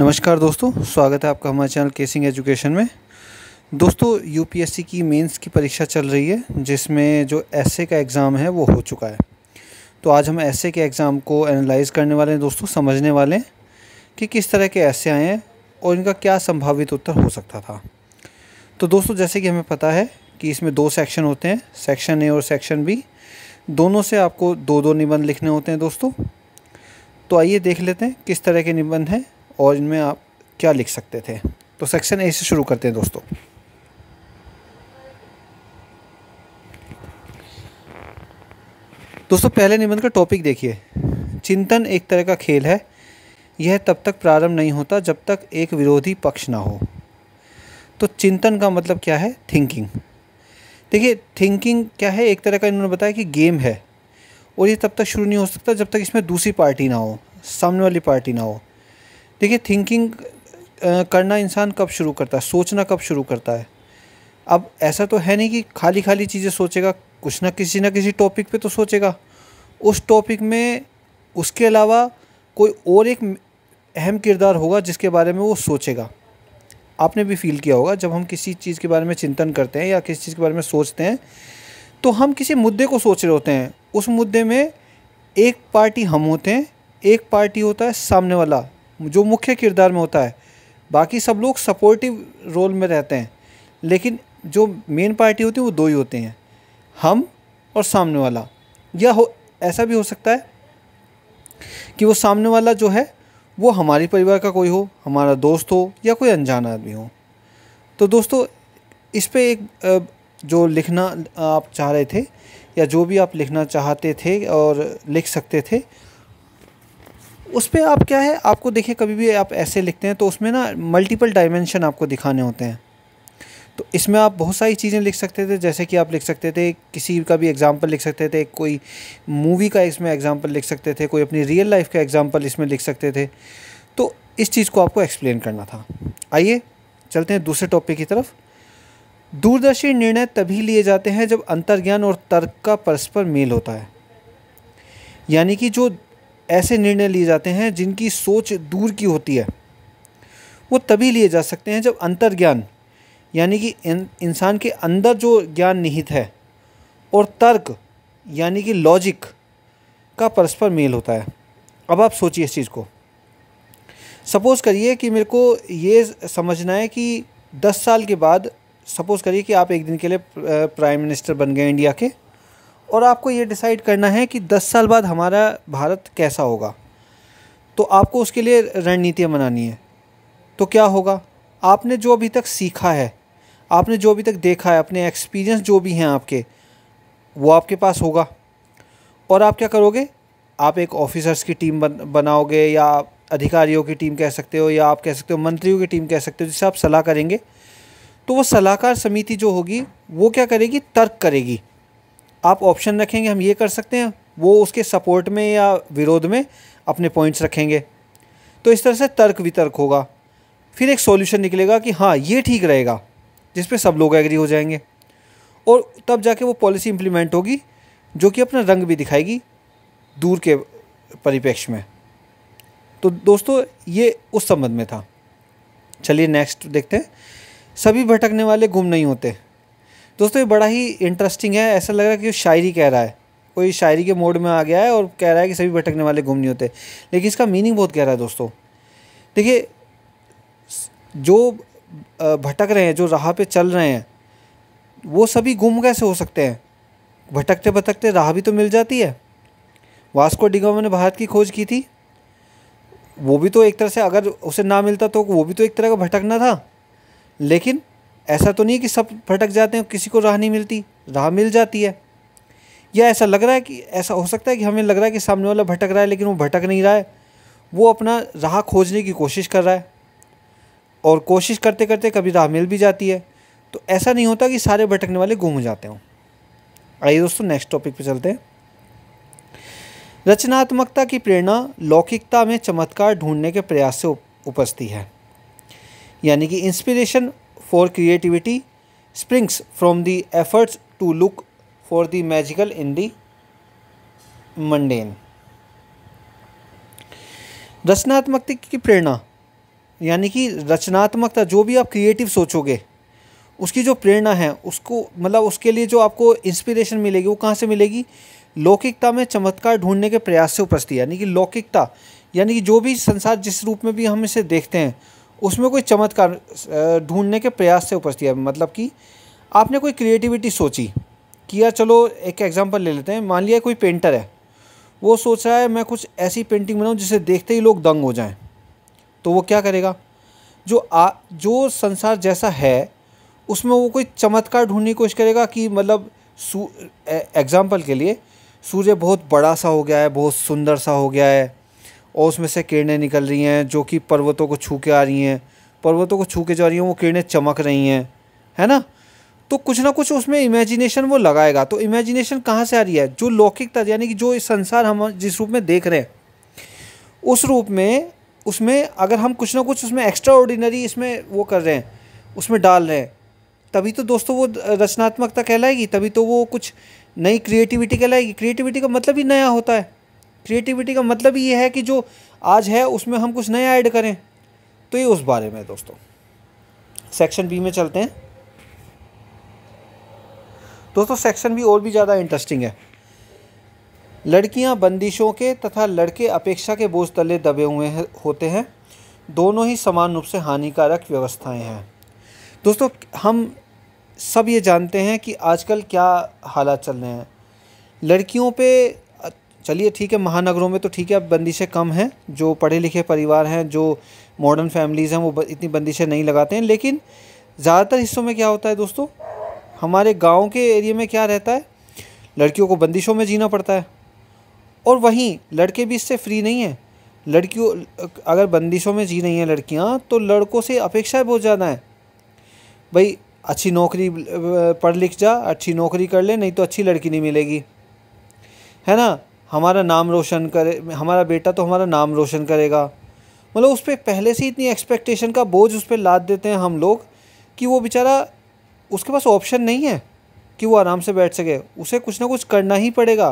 नमस्कार दोस्तों स्वागत है आपका हमारे चैनल केसिंग एजुकेशन में दोस्तों यूपीएससी की मेंस की परीक्षा चल रही है जिसमें जो ऐसे का एग्ज़ाम है वो हो चुका है तो आज हम ऐसे के एग्ज़ाम को एनालाइज करने वाले हैं दोस्तों समझने वाले हैं कि किस तरह के ऐसे आए हैं और इनका क्या संभावित उत्तर हो सकता था तो दोस्तों जैसे कि हमें पता है कि इसमें दो सेक्शन होते हैं सेक्शन ए और सेक्शन बी दोनों से आपको दो दो निबंध लिखने होते हैं दोस्तों तो आइए देख लेते हैं किस तरह के निबंध हैं और इनमें आप क्या लिख सकते थे तो सेक्शन ए से शुरू करते हैं दोस्तों दोस्तों पहले निबंध का टॉपिक देखिए चिंतन एक तरह का खेल है यह तब तक प्रारंभ नहीं होता जब तक एक विरोधी पक्ष ना हो तो चिंतन का मतलब क्या है थिंकिंग देखिए थिंकिंग क्या है एक तरह का इन्होंने बताया कि गेम है और ये तब तक शुरू नहीं हो सकता जब तक इसमें दूसरी पार्टी ना हो सामने वाली पार्टी ना हो देखिए थिंकिंग करना इंसान कब शुरू करता है सोचना कब शुरू करता है अब ऐसा तो है नहीं कि खाली खाली चीज़ें सोचेगा कुछ ना किसी ना किसी टॉपिक पे तो सोचेगा उस टॉपिक में उसके अलावा कोई और एक अहम किरदार होगा जिसके बारे में वो सोचेगा आपने भी फील किया होगा जब हम किसी चीज़ के बारे में चिंतन करते हैं या किसी चीज़ के बारे में सोचते हैं तो हम किसी मुद्दे को सोच रहे होते हैं उस मुद्दे में एक पार्टी हम होते हैं एक पार्टी होता है सामने वाला जो मुख्य किरदार में होता है बाकी सब लोग सपोर्टिव रोल में रहते हैं लेकिन जो मेन पार्टी होती है वो दो ही होते हैं हम और सामने वाला या हो ऐसा भी हो सकता है कि वो सामने वाला जो है वो हमारे परिवार का कोई हो हमारा दोस्त हो या कोई अनजान आदमी हो तो दोस्तों इस पर एक जो लिखना आप चाह रहे थे या जो भी आप लिखना चाहते थे और लिख सकते थे उस पर आप क्या है आपको देखें कभी भी आप ऐसे लिखते हैं तो उसमें ना मल्टीपल डायमेंशन आपको दिखाने होते हैं तो इसमें आप बहुत सारी चीज़ें लिख सकते थे जैसे कि आप लिख सकते थे किसी का भी एग्ज़ाम्पल लिख सकते थे कोई मूवी का इसमें एग्ज़ाम्पल लिख सकते थे कोई अपनी रियल लाइफ का एग्ज़ाम्पल इसमें लिख सकते थे तो इस चीज़ को आपको एक्सप्लेन करना था आइए चलते हैं दूसरे टॉपिक की तरफ दूरदर्शी निर्णय तभी लिए जाते हैं जब अंतर्ज्ञान और तर्क का परस्पर मेल होता है यानी कि जो ऐसे निर्णय लिए जाते हैं जिनकी सोच दूर की होती है वो तभी लिए जा सकते हैं जब अंतर्ज्ञान यानी कि इंसान के अंदर जो ज्ञान निहित है और तर्क यानी कि लॉजिक का परस्पर मेल होता है अब आप सोचिए इस चीज़ को सपोज़ करिए कि मेरे को ये समझना है कि दस साल के बाद सपोज़ करिए कि आप एक दिन के लिए प्राइम मिनिस्टर बन गए इंडिया के और आपको ये डिसाइड करना है कि 10 साल बाद हमारा भारत कैसा होगा तो आपको उसके लिए रणनीतियाँ बनानी है तो क्या होगा आपने जो अभी तक सीखा है आपने जो अभी तक देखा है अपने एक्सपीरियंस जो भी हैं आपके वो आपके पास होगा और आप क्या करोगे आप एक ऑफिसर्स की टीम बन, बनाओगे या अधिकारियों की टीम कह सकते हो या आप कह सकते हो मंत्रियों की टीम कह सकते हो जिससे आप सलाह करेंगे तो वो सलाहकार समिति जो होगी वो क्या करेगी तर्क करेगी आप ऑप्शन रखेंगे हम ये कर सकते हैं वो उसके सपोर्ट में या विरोध में अपने पॉइंट्स रखेंगे तो इस तरह से तर्क वितर्क होगा फिर एक सॉल्यूशन निकलेगा कि हाँ ये ठीक रहेगा जिस पर सब लोग एग्री हो जाएंगे और तब जाके वो पॉलिसी इम्प्लीमेंट होगी जो कि अपना रंग भी दिखाएगी दूर के परिप्रेक्ष्य में तो दोस्तों ये उस संबंध में था चलिए नेक्स्ट देखते हैं सभी भटकने वाले गुम नहीं होते दोस्तों ये बड़ा ही इंटरेस्टिंग है ऐसा लग रहा है कि शायरी कह रहा है कोई शायरी के मोड में आ गया है और कह रहा है कि सभी भटकने वाले गुम नहीं होते लेकिन इसका मीनिंग बहुत गहरा है दोस्तों देखिए जो भटक रहे हैं जो राह पे चल रहे हैं वो सभी गुम कैसे हो सकते हैं भटकते भटकते राह भी तो मिल जाती है वास्को डिगामा ने भारत की खोज की थी वो भी तो एक तरह से अगर उसे ना मिलता तो वो भी तो एक तरह का भटकना था लेकिन ऐसा तो नहीं कि सब भटक जाते हैं किसी को राह नहीं मिलती राह मिल जाती है या ऐसा लग रहा है कि ऐसा हो सकता है कि हमें लग रहा है कि सामने वाला भटक रहा है लेकिन वो भटक नहीं रहा है वो अपना राह खोजने की कोशिश कर रहा है और कोशिश करते करते कभी राह मिल भी जाती है तो ऐसा नहीं होता कि सारे भटकने वाले गुम हो जाते हों आइए दोस्तों नेक्स्ट टॉपिक पर चलते हैं रचनात्मकता की प्रेरणा लौकिकता में चमत्कार ढूंढने के प्रयास से उपजती है यानी कि inspiration for creativity springs from the efforts to look for the magical in the mundane. रचनात्मकता की प्रेरणा यानी कि रचनात्मकता जो भी आप क्रिएटिव सोचोगे उसकी जो प्रेरणा है उसको मतलब उसके लिए जो आपको इंस्पिरेशन मिलेगी वो कहाँ से मिलेगी लौकिकता में चमत्कार ढूंढने के प्रयास से उपस्थित यानी कि लौकिकता यानी कि जो भी संसार जिस रूप में भी हम इसे देखते हैं उसमें कोई चमत्कार ढूंढने के प्रयास से उपस्थित है मतलब कि आपने कोई क्रिएटिविटी सोची कि यार चलो एक एग्जांपल ले लेते हैं मान लिया कोई पेंटर है वो सोच रहा है मैं कुछ ऐसी पेंटिंग बनाऊँ जिसे देखते ही लोग दंग हो जाएं तो वो क्या करेगा जो आ जो संसार जैसा है उसमें वो कोई चमत्कार ढूंढने की कोशिश करेगा कि मतलब एग्ज़ाम्पल के लिए सूर्य बहुत बड़ा सा हो गया है बहुत सुंदर सा हो गया है और उसमें से किरणें निकल रही हैं जो कि पर्वतों को छू के आ रही हैं पर्वतों को छू के जा रही हैं वो किरणें चमक रही हैं है ना तो कुछ ना कुछ उसमें इमेजिनेशन वो लगाएगा तो इमेजिनेशन कहाँ से आ रही है जो लौकिकता यानी कि जो इस संसार हम जिस रूप में देख रहे हैं उस रूप में उसमें अगर हम कुछ ना कुछ उसमें एक्स्ट्रा ऑर्डिनरी इसमें वो कर रहे हैं उसमें डाल रहे हैं तभी तो दोस्तों वो रचनात्मकता कहलाएगी तभी तो वो कुछ नई क्रिएटिविटी कहलाएगी क्रिएटिविटी का मतलब ही नया होता है क्रिएटिविटी का मतलब ये है कि जो आज है उसमें हम कुछ नया ऐड करें तो ये उस बारे में दोस्तों सेक्शन बी में चलते हैं दोस्तों सेक्शन बी और भी ज़्यादा इंटरेस्टिंग है लड़कियां बंदिशों के तथा लड़के अपेक्षा के बोझ तले दबे हुए हैं होते हैं दोनों ही समान रूप से हानिकारक व्यवस्थाएं हैं दोस्तों हम सब ये जानते हैं कि आजकल क्या हालात चल रहे हैं लड़कियों पे चलिए ठीक है महानगरों में तो ठीक है अब बंदिशें कम हैं जो पढ़े लिखे परिवार हैं जो मॉडर्न फैमिलीज़ हैं वो इतनी बंदिशें नहीं लगाते हैं लेकिन ज़्यादातर हिस्सों में क्या होता है दोस्तों हमारे गाँव के एरिए में क्या रहता है लड़कियों को बंदिशों में जीना पड़ता है और वहीं लड़के भी इससे फ्री नहीं हैं लड़कियों अगर बंदिशों में जी रही हैं लड़कियां तो लड़कों से अपेक्षाएं बहुत ज़्यादा हैं भाई अच्छी नौकरी पढ़ लिख जा अच्छी नौकरी कर ले नहीं तो अच्छी लड़की नहीं मिलेगी है ना हमारा नाम रोशन करे हमारा बेटा तो हमारा नाम रोशन करेगा मतलब उस पर पहले से इतनी एक्सपेक्टेशन का बोझ उस पर लाद देते हैं हम लोग कि वो बेचारा उसके पास ऑप्शन नहीं है कि वो आराम से बैठ सके उसे कुछ ना कुछ करना ही पड़ेगा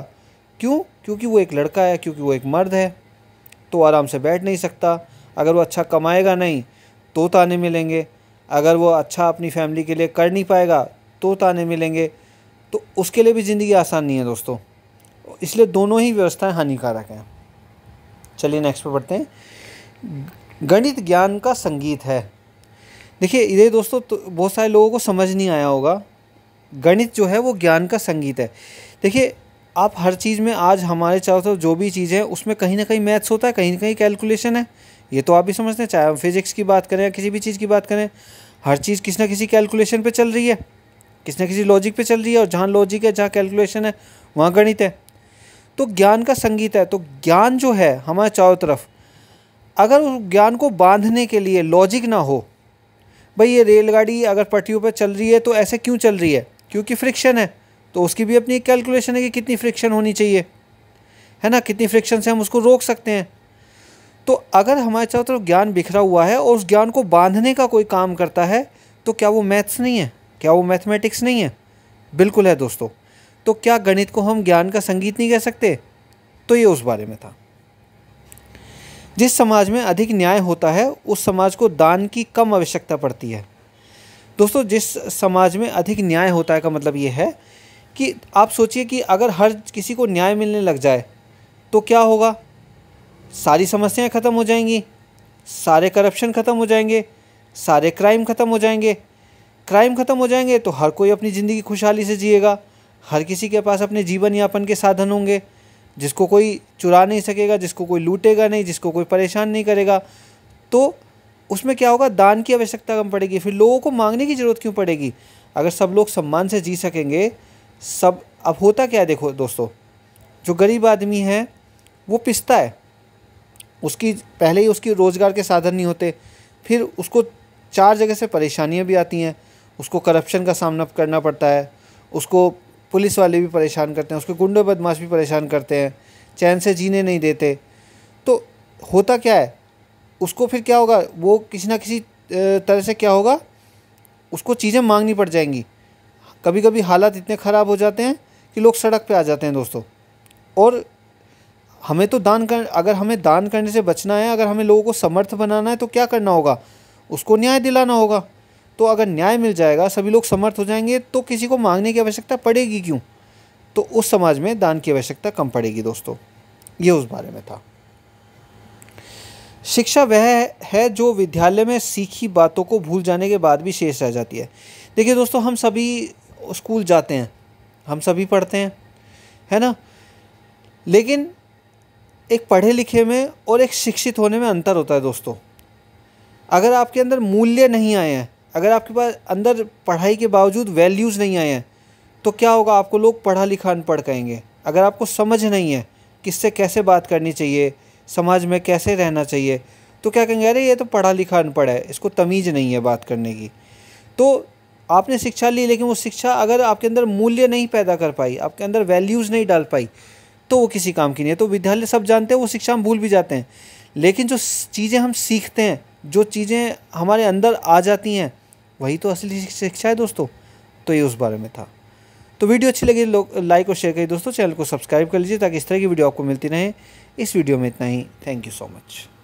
क्यों क्योंकि वो एक लड़का है क्योंकि वो एक मर्द है तो आराम से बैठ नहीं सकता अगर वो अच्छा कमाएगा नहीं तो ताने मिलेंगे अगर वो अच्छा अपनी फैमिली के लिए कर नहीं पाएगा तो ताने मिलेंगे तो उसके लिए भी ज़िंदगी आसान नहीं है दोस्तों इसलिए दोनों ही व्यवस्थाएं हानिकारक हैं चलिए नेक्स्ट पर बढ़ते हैं गणित ज्ञान का संगीत है देखिए ये दोस्तों तो बहुत सारे लोगों को समझ नहीं आया होगा गणित जो है वो ज्ञान का संगीत है देखिए आप हर चीज़ में आज हमारे चारों तरफ जो भी चीज़ है उसमें कहीं ना कहीं मैथ्स होता है कहीं ना कहीं कैलकुलेशन है ये तो आप भी समझते हैं चाहे हम फिजिक्स की बात करें या किसी भी चीज़ की बात करें हर चीज़ किसी ना किसी कैलकुलेशन पे चल रही है किसी ना किसी लॉजिक पे चल रही है और जहाँ लॉजिक है जहाँ कैलकुलेशन है वहाँ गणित है तो ज्ञान का संगीत है तो ज्ञान जो है हमारे चारों तरफ अगर उस ज्ञान को बांधने के लिए लॉजिक ना हो भाई ये रेलगाड़ी अगर पटरियों पर चल रही है तो ऐसे क्यों चल रही है क्योंकि फ्रिक्शन है तो उसकी भी अपनी कैलकुलेशन है कि कितनी फ्रिक्शन होनी चाहिए है ना कितनी फ्रिक्शन से हम उसको रोक सकते हैं तो अगर हमारे चारों तरफ ज्ञान बिखरा हुआ है और उस ज्ञान को बांधने का कोई काम करता है तो क्या वो मैथ्स नहीं है क्या वो मैथमेटिक्स नहीं है बिल्कुल है दोस्तों तो क्या गणित को हम ज्ञान का संगीत नहीं कह सकते तो ये उस बारे में था जिस समाज में अधिक न्याय होता है उस समाज को दान की कम आवश्यकता पड़ती है दोस्तों जिस समाज में अधिक न्याय होता है का मतलब ये है कि आप सोचिए कि अगर हर किसी को न्याय मिलने लग जाए तो क्या होगा सारी समस्याएं ख़त्म हो जाएंगी सारे करप्शन ख़त्म हो जाएंगे सारे क्राइम ख़त्म हो जाएंगे क्राइम ख़त्म हो जाएंगे तो हर कोई अपनी ज़िंदगी खुशहाली से जिएगा हर किसी के पास अपने जीवन यापन के साधन होंगे जिसको कोई चुरा नहीं सकेगा जिसको कोई लूटेगा नहीं जिसको कोई परेशान नहीं करेगा तो उसमें क्या होगा दान की आवश्यकता कम पड़ेगी फिर लोगों को मांगने की ज़रूरत क्यों पड़ेगी अगर सब लोग सम्मान से जी सकेंगे सब अब होता क्या है देखो दोस्तों जो गरीब आदमी है वो पिसता है उसकी पहले ही उसकी रोज़गार के साधन नहीं होते फिर उसको चार जगह से परेशानियाँ भी आती हैं उसको करप्शन का सामना करना पड़ता है उसको पुलिस वाले भी परेशान करते हैं उसके गुंडे बदमाश भी परेशान करते हैं चैन से जीने नहीं देते तो होता क्या है उसको फिर क्या होगा वो किसी ना किसी तरह से क्या होगा उसको चीज़ें मांगनी पड़ जाएंगी कभी कभी हालात इतने ख़राब हो जाते हैं कि लोग सड़क पे आ जाते हैं दोस्तों और हमें तो दान कर अगर हमें दान करने से बचना है अगर हमें लोगों को समर्थ बनाना है तो क्या करना होगा उसको न्याय दिलाना होगा तो अगर न्याय मिल जाएगा सभी लोग समर्थ हो जाएंगे तो किसी को मांगने की आवश्यकता पड़ेगी क्यों तो उस समाज में दान की आवश्यकता कम पड़ेगी दोस्तों ये उस बारे में था शिक्षा वह है जो विद्यालय में सीखी बातों को भूल जाने के बाद भी शेष रह जाती है देखिए दोस्तों हम सभी स्कूल जाते हैं हम सभी पढ़ते हैं है ना लेकिन एक पढ़े लिखे में और एक शिक्षित होने में अंतर होता है दोस्तों अगर आपके अंदर मूल्य नहीं आए हैं अगर आपके पास अंदर पढ़ाई के बावजूद वैल्यूज़ नहीं आए हैं तो क्या होगा आपको लोग पढ़ा लिखा अनपढ़ कहेंगे अगर आपको समझ नहीं है किससे कैसे बात करनी चाहिए समाज में कैसे रहना चाहिए तो क्या कहेंगे अरे ये तो पढ़ा लिखा अनपढ़ है इसको तमीज़ नहीं है बात करने की तो आपने शिक्षा ली लेकिन वो शिक्षा अगर आपके अंदर मूल्य नहीं पैदा कर पाई आपके अंदर वैल्यूज़ नहीं डाल पाई तो वो किसी काम की नहीं है तो विद्यालय सब जानते हैं वो शिक्षा हम भूल भी जाते हैं लेकिन जो चीज़ें हम सीखते हैं जो चीज़ें हमारे अंदर आ जाती हैं वही तो असली शिक्षा है दोस्तों तो ये उस बारे में था तो वीडियो अच्छी लगी लोग लाइक और शेयर करिए दोस्तों चैनल को सब्सक्राइब कर लीजिए ताकि इस तरह की वीडियो आपको मिलती रहे इस वीडियो में इतना ही थैंक यू सो मच